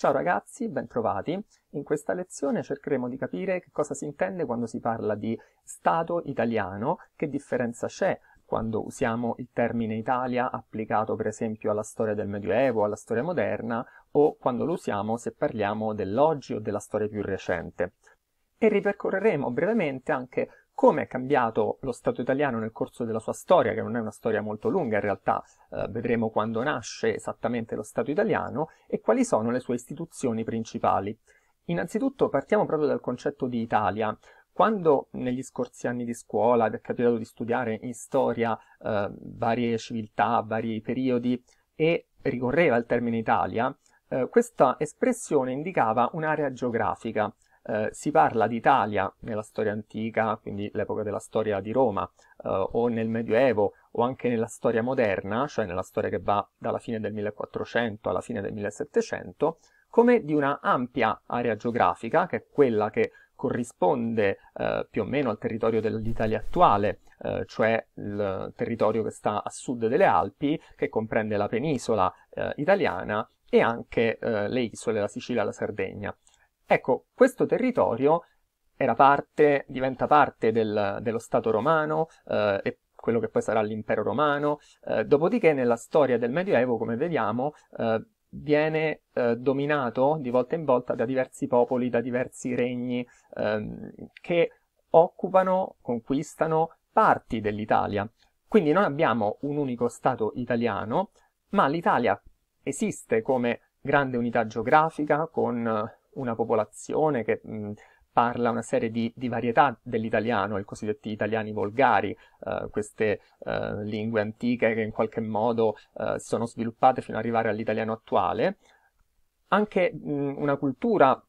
Ciao ragazzi, bentrovati. In questa lezione cercheremo di capire che cosa si intende quando si parla di Stato italiano, che differenza c'è quando usiamo il termine Italia applicato per esempio alla storia del Medioevo, alla storia moderna, o quando lo usiamo se parliamo dell'oggi o della storia più recente. E ripercorreremo brevemente anche come è cambiato lo Stato italiano nel corso della sua storia, che non è una storia molto lunga in realtà, eh, vedremo quando nasce esattamente lo Stato italiano, e quali sono le sue istituzioni principali. Innanzitutto partiamo proprio dal concetto di Italia. Quando negli scorsi anni di scuola è capitato di studiare in storia eh, varie civiltà, vari periodi, e ricorreva il termine Italia, eh, questa espressione indicava un'area geografica, eh, si parla d'Italia nella storia antica, quindi l'epoca della storia di Roma, eh, o nel Medioevo, o anche nella storia moderna, cioè nella storia che va dalla fine del 1400 alla fine del 1700, come di una ampia area geografica, che è quella che corrisponde eh, più o meno al territorio dell'Italia attuale, eh, cioè il territorio che sta a sud delle Alpi, che comprende la penisola eh, italiana e anche eh, le isole, la Sicilia e la Sardegna. Ecco, questo territorio era parte, diventa parte del, dello Stato romano eh, e quello che poi sarà l'impero romano, eh, dopodiché nella storia del Medioevo, come vediamo, eh, viene eh, dominato di volta in volta da diversi popoli, da diversi regni ehm, che occupano, conquistano parti dell'Italia. Quindi non abbiamo un unico Stato italiano, ma l'Italia esiste come grande unità geografica con eh, una popolazione che mh, parla una serie di, di varietà dell'italiano, i cosiddetti italiani volgari, eh, queste eh, lingue antiche che in qualche modo eh, sono sviluppate fino ad arrivare all'italiano attuale, anche mh, una cultura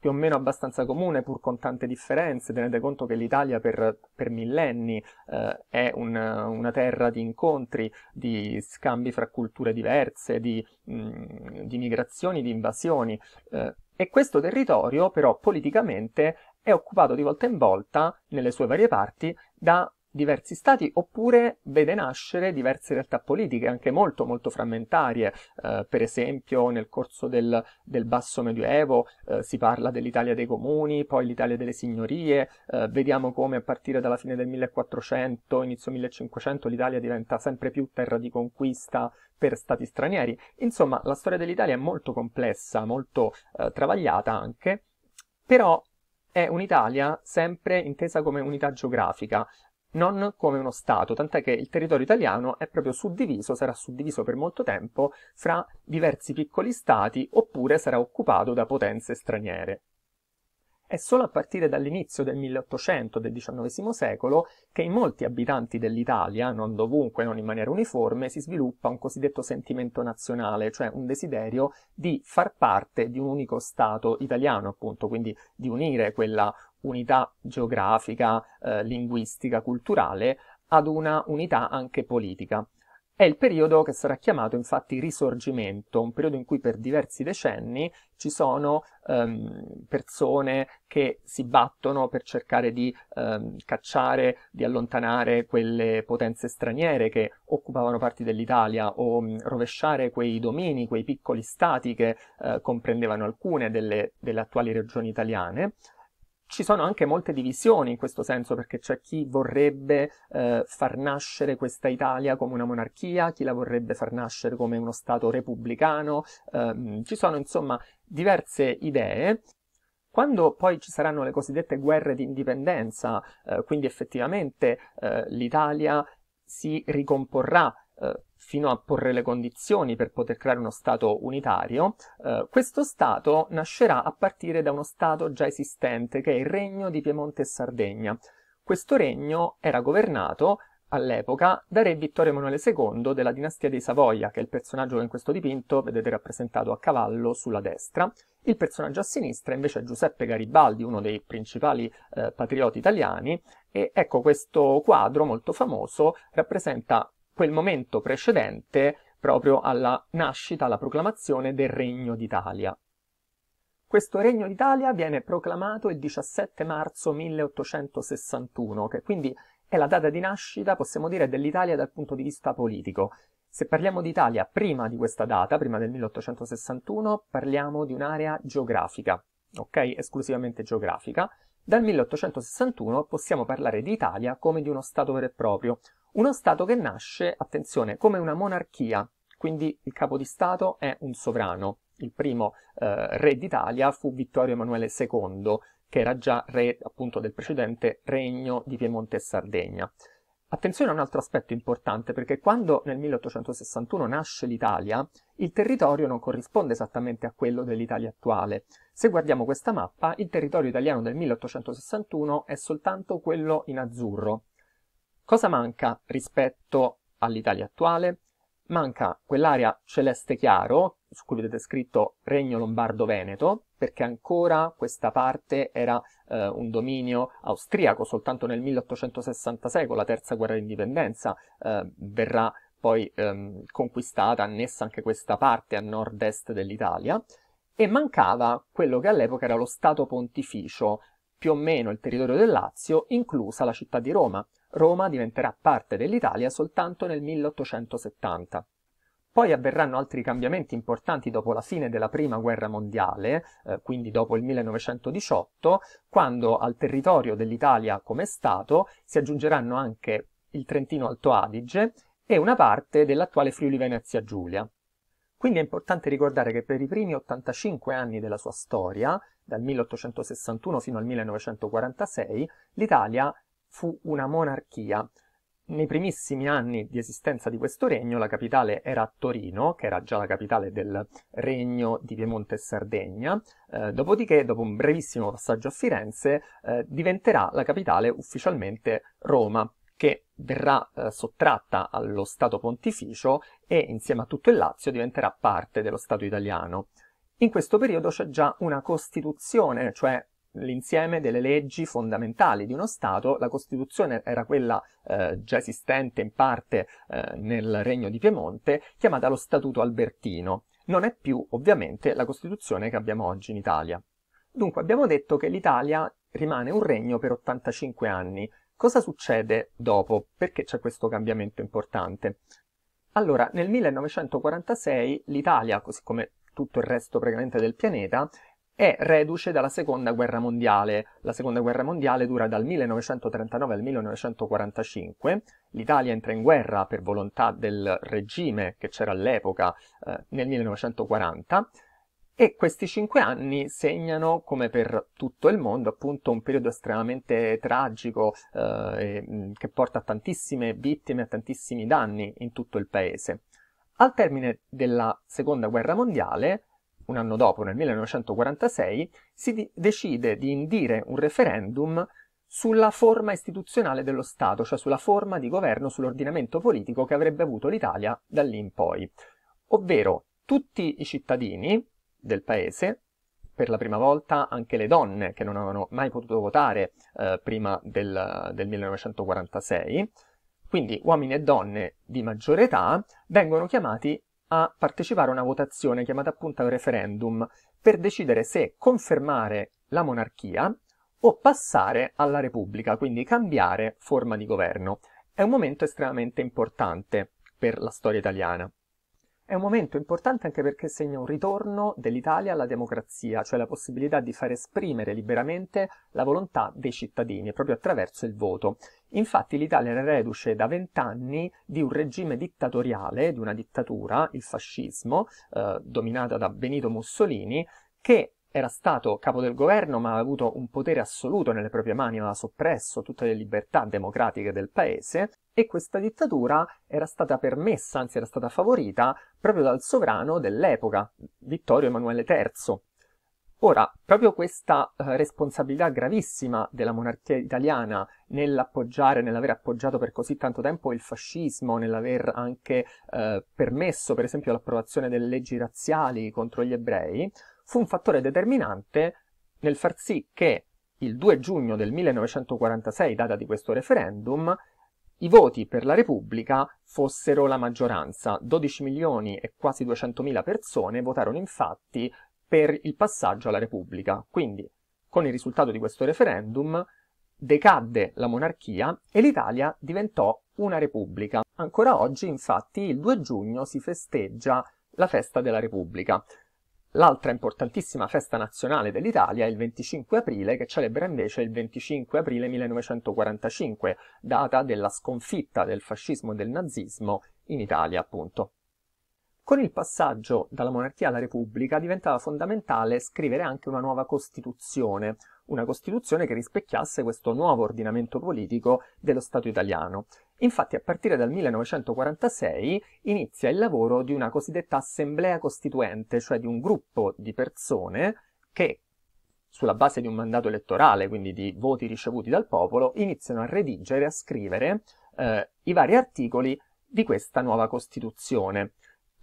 più o meno abbastanza comune, pur con tante differenze. Tenete conto che l'Italia per, per millenni eh, è un, una terra di incontri, di scambi fra culture diverse, di, mh, di migrazioni, di invasioni. Eh, e questo territorio però politicamente è occupato di volta in volta, nelle sue varie parti, da diversi stati oppure vede nascere diverse realtà politiche anche molto molto frammentarie eh, per esempio nel corso del, del basso medioevo eh, si parla dell'Italia dei comuni poi l'Italia delle signorie eh, vediamo come a partire dalla fine del 1400 inizio 1500 l'Italia diventa sempre più terra di conquista per stati stranieri insomma la storia dell'Italia è molto complessa molto eh, travagliata anche però è un'Italia sempre intesa come unità geografica, non come uno Stato, tant'è che il territorio italiano è proprio suddiviso, sarà suddiviso per molto tempo fra diversi piccoli Stati oppure sarà occupato da potenze straniere. È solo a partire dall'inizio del 1800 del XIX secolo che in molti abitanti dell'Italia, non dovunque, non in maniera uniforme, si sviluppa un cosiddetto sentimento nazionale, cioè un desiderio di far parte di un unico Stato italiano, appunto, quindi di unire quella unità geografica, eh, linguistica, culturale ad una unità anche politica. È il periodo che sarà chiamato infatti risorgimento, un periodo in cui per diversi decenni ci sono ehm, persone che si battono per cercare di ehm, cacciare, di allontanare quelle potenze straniere che occupavano parti dell'Italia o mh, mm, rovesciare quei domini, quei piccoli stati che eh, comprendevano alcune delle, delle attuali regioni italiane ci sono anche molte divisioni in questo senso, perché c'è chi vorrebbe eh, far nascere questa Italia come una monarchia, chi la vorrebbe far nascere come uno Stato repubblicano, ehm, ci sono insomma diverse idee. Quando poi ci saranno le cosiddette guerre di indipendenza, eh, quindi effettivamente eh, l'Italia si ricomporrà eh, fino a porre le condizioni per poter creare uno Stato unitario, eh, questo Stato nascerà a partire da uno Stato già esistente, che è il Regno di Piemonte e Sardegna. Questo regno era governato all'epoca da re Vittorio Emanuele II della dinastia dei Savoia, che è il personaggio che in questo dipinto vedete rappresentato a cavallo sulla destra. Il personaggio a sinistra invece è Giuseppe Garibaldi, uno dei principali eh, patrioti italiani, e ecco questo quadro molto famoso rappresenta quel momento precedente proprio alla nascita, alla proclamazione del Regno d'Italia. Questo Regno d'Italia viene proclamato il 17 marzo 1861, che quindi è la data di nascita, possiamo dire, dell'Italia dal punto di vista politico. Se parliamo d'Italia prima di questa data, prima del 1861, parliamo di un'area geografica, ok? Esclusivamente geografica, dal 1861 possiamo parlare di Italia come di uno Stato vero e proprio, uno Stato che nasce, attenzione, come una monarchia, quindi il capo di Stato è un sovrano. Il primo eh, re d'Italia fu Vittorio Emanuele II, che era già re appunto del precedente regno di Piemonte e Sardegna. Attenzione a un altro aspetto importante, perché quando nel 1861 nasce l'Italia, il territorio non corrisponde esattamente a quello dell'Italia attuale. Se guardiamo questa mappa, il territorio italiano del 1861 è soltanto quello in azzurro. Cosa manca rispetto all'Italia attuale? manca quell'area celeste chiaro, su cui vedete scritto Regno Lombardo-Veneto, perché ancora questa parte era eh, un dominio austriaco, soltanto nel 1866, con la terza guerra d'indipendenza, eh, verrà poi ehm, conquistata, annessa anche questa parte a nord-est dell'Italia, e mancava quello che all'epoca era lo Stato Pontificio più o meno il territorio del Lazio, inclusa la città di Roma. Roma diventerà parte dell'Italia soltanto nel 1870. Poi avverranno altri cambiamenti importanti dopo la fine della Prima Guerra Mondiale, eh, quindi dopo il 1918, quando al territorio dell'Italia come Stato si aggiungeranno anche il Trentino Alto Adige e una parte dell'attuale Friuli Venezia Giulia. Quindi è importante ricordare che per i primi 85 anni della sua storia, dal 1861 fino al 1946, l'Italia fu una monarchia. Nei primissimi anni di esistenza di questo regno la capitale era Torino, che era già la capitale del regno di Piemonte e Sardegna, eh, dopodiché, dopo un brevissimo passaggio a Firenze, eh, diventerà la capitale ufficialmente Roma che verrà eh, sottratta allo Stato pontificio e insieme a tutto il Lazio diventerà parte dello Stato italiano. In questo periodo c'è già una Costituzione, cioè l'insieme delle leggi fondamentali di uno Stato. La Costituzione era quella eh, già esistente in parte eh, nel Regno di Piemonte, chiamata lo Statuto Albertino. Non è più ovviamente la Costituzione che abbiamo oggi in Italia. Dunque abbiamo detto che l'Italia rimane un regno per 85 anni, Cosa succede dopo? Perché c'è questo cambiamento importante? Allora, nel 1946 l'Italia, così come tutto il resto praticamente del pianeta, è reduce dalla seconda guerra mondiale. La seconda guerra mondiale dura dal 1939 al 1945. L'Italia entra in guerra per volontà del regime che c'era all'epoca eh, nel 1940 e questi cinque anni segnano, come per tutto il mondo, appunto un periodo estremamente tragico eh, mm, che porta a tantissime vittime, a tantissimi danni in tutto il paese. Al termine della seconda guerra mondiale, un anno dopo, nel 1946, si di- decide di indire un referendum sulla forma istituzionale dello Stato, cioè sulla forma di governo, sull'ordinamento politico che avrebbe avuto l'Italia da lì in poi. Ovvero tutti i cittadini del paese, per la prima volta anche le donne che non avevano mai potuto votare eh, prima del, del 1946, quindi uomini e donne di maggiore età vengono chiamati a partecipare a una votazione chiamata appunto referendum per decidere se confermare la monarchia o passare alla Repubblica, quindi cambiare forma di governo. È un momento estremamente importante per la storia italiana. È un momento importante anche perché segna un ritorno dell'Italia alla democrazia, cioè la possibilità di far esprimere liberamente la volontà dei cittadini, proprio attraverso il voto. Infatti l'Italia era reduce da vent'anni di un regime dittatoriale, di una dittatura, il fascismo, eh, dominata da Benito Mussolini, che era stato capo del governo ma aveva avuto un potere assoluto nelle proprie mani, aveva soppresso tutte le libertà democratiche del paese e questa dittatura era stata permessa, anzi era stata favorita proprio dal sovrano dell'epoca, Vittorio Emanuele III. Ora, proprio questa eh, responsabilità gravissima della monarchia italiana nell'appoggiare, nell'aver appoggiato per così tanto tempo il fascismo, nell'aver anche eh, permesso, per esempio, l'approvazione delle leggi razziali contro gli ebrei, fu un fattore determinante nel far sì che il 2 giugno del 1946, data di questo referendum, i voti per la Repubblica fossero la maggioranza. 12 milioni e quasi 200 mila persone votarono infatti per il passaggio alla Repubblica. Quindi, con il risultato di questo referendum, decadde la monarchia e l'Italia diventò una repubblica. Ancora oggi, infatti, il 2 giugno si festeggia la festa della Repubblica. L'altra importantissima festa nazionale dell'Italia è il 25 aprile, che celebra invece il 25 aprile 1945, data della sconfitta del fascismo e del nazismo in Italia, appunto. Con il passaggio dalla monarchia alla repubblica diventava fondamentale scrivere anche una nuova Costituzione, una Costituzione che rispecchiasse questo nuovo ordinamento politico dello Stato italiano. Infatti a partire dal 1946 inizia il lavoro di una cosiddetta assemblea costituente, cioè di un gruppo di persone che sulla base di un mandato elettorale, quindi di voti ricevuti dal popolo, iniziano a redigere, a scrivere eh, i vari articoli di questa nuova Costituzione.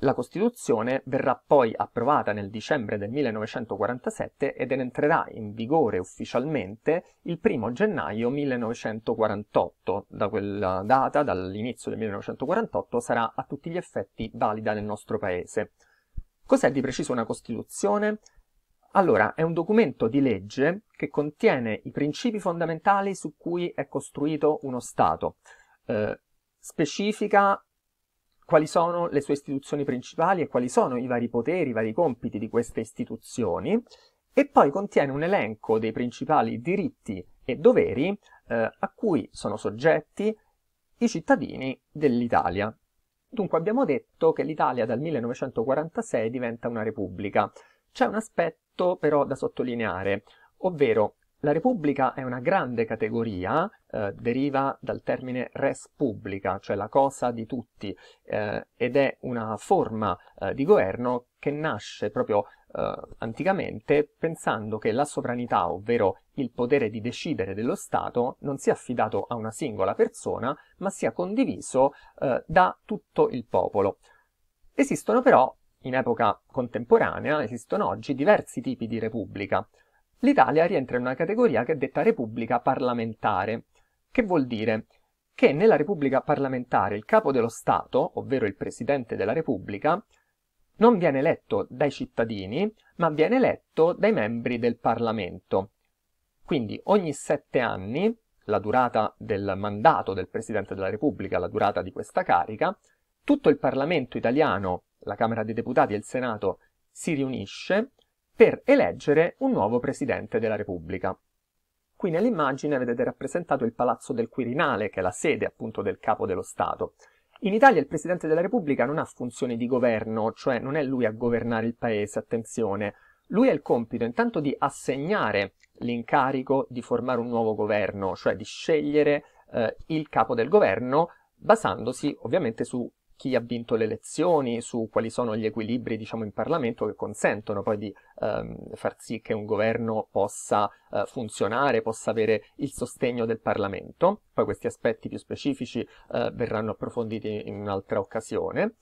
La Costituzione verrà poi approvata nel dicembre del 1947 ed entrerà in vigore ufficialmente il 1 gennaio 1948. Da quella data, dall'inizio del 1948, sarà a tutti gli effetti valida nel nostro paese. Cos'è di preciso una Costituzione? Allora, è un documento di legge che contiene i principi fondamentali su cui è costruito uno Stato. Eh, specifica quali sono le sue istituzioni principali e quali sono i vari poteri, i vari compiti di queste istituzioni e poi contiene un elenco dei principali diritti e doveri eh, a cui sono soggetti i cittadini dell'Italia. Dunque abbiamo detto che l'Italia dal 1946 diventa una repubblica. C'è un aspetto però da sottolineare, ovvero la repubblica è una grande categoria, eh, deriva dal termine res publica, cioè la cosa di tutti, eh, ed è una forma eh, di governo che nasce proprio eh, anticamente pensando che la sovranità, ovvero il potere di decidere dello Stato, non sia affidato a una singola persona, ma sia condiviso eh, da tutto il popolo. Esistono però, in epoca contemporanea, esistono oggi diversi tipi di repubblica l'Italia rientra in una categoria che è detta Repubblica parlamentare, che vuol dire che nella Repubblica parlamentare il capo dello Stato, ovvero il Presidente della Repubblica, non viene eletto dai cittadini, ma viene eletto dai membri del Parlamento. Quindi ogni sette anni, la durata del mandato del Presidente della Repubblica, la durata di questa carica, tutto il Parlamento italiano, la Camera dei Deputati e il Senato, si riunisce per eleggere un nuovo Presidente della Repubblica. Qui nell'immagine vedete rappresentato il Palazzo del Quirinale, che è la sede appunto del Capo dello Stato. In Italia il Presidente della Repubblica non ha funzioni di governo, cioè non è lui a governare il paese, attenzione. Lui ha il compito intanto di assegnare l'incarico di formare un nuovo governo, cioè di scegliere eh, il capo del governo basandosi ovviamente su chi ha vinto le elezioni, su quali sono gli equilibri diciamo, in Parlamento che consentono poi di ehm, far sì che un governo possa eh, funzionare, possa avere il sostegno del Parlamento. Poi questi aspetti più specifici eh, verranno approfonditi in un'altra occasione.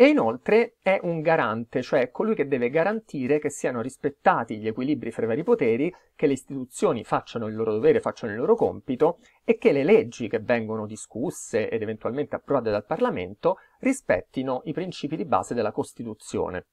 E inoltre è un garante, cioè colui che deve garantire che siano rispettati gli equilibri fra i vari poteri, che le istituzioni facciano il loro dovere, facciano il loro compito e che le leggi che vengono discusse ed eventualmente approvate dal Parlamento rispettino i principi di base della Costituzione.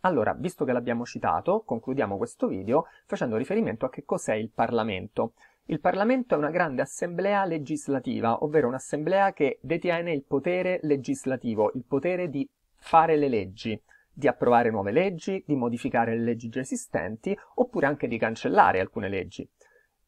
Allora, visto che l'abbiamo citato, concludiamo questo video facendo riferimento a che cos'è il Parlamento. Il Parlamento è una grande assemblea legislativa, ovvero un'assemblea che detiene il potere legislativo, il potere di fare le leggi, di approvare nuove leggi, di modificare le leggi già esistenti, oppure anche di cancellare alcune leggi.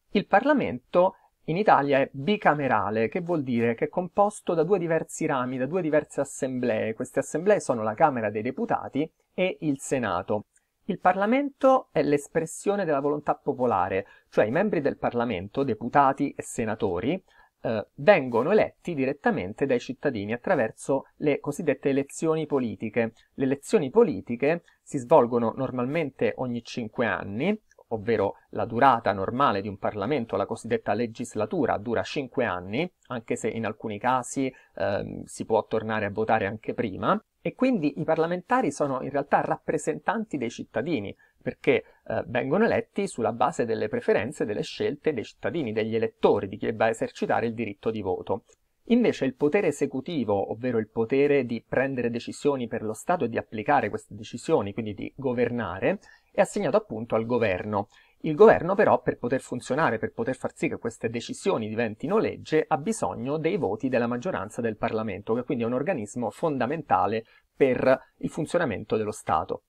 Il Parlamento in Italia è bicamerale, che vuol dire che è composto da due diversi rami, da due diverse assemblee. Queste assemblee sono la Camera dei Deputati e il Senato. Il Parlamento è l'espressione della volontà popolare, cioè i membri del Parlamento, deputati e senatori, eh, vengono eletti direttamente dai cittadini attraverso le cosiddette elezioni politiche. Le elezioni politiche si svolgono normalmente ogni cinque anni, ovvero la durata normale di un Parlamento, la cosiddetta legislatura, dura cinque anni, anche se in alcuni casi eh, si può tornare a votare anche prima, e quindi i parlamentari sono in realtà rappresentanti dei cittadini, perché eh, vengono eletti sulla base delle preferenze, delle scelte dei cittadini, degli elettori, di chi va a esercitare il diritto di voto. Invece il potere esecutivo, ovvero il potere di prendere decisioni per lo Stato e di applicare queste decisioni, quindi di governare, è assegnato appunto al governo il governo però per poter funzionare, per poter far sì che queste decisioni diventino legge, ha bisogno dei voti della maggioranza del Parlamento, che quindi è un organismo fondamentale per il funzionamento dello Stato.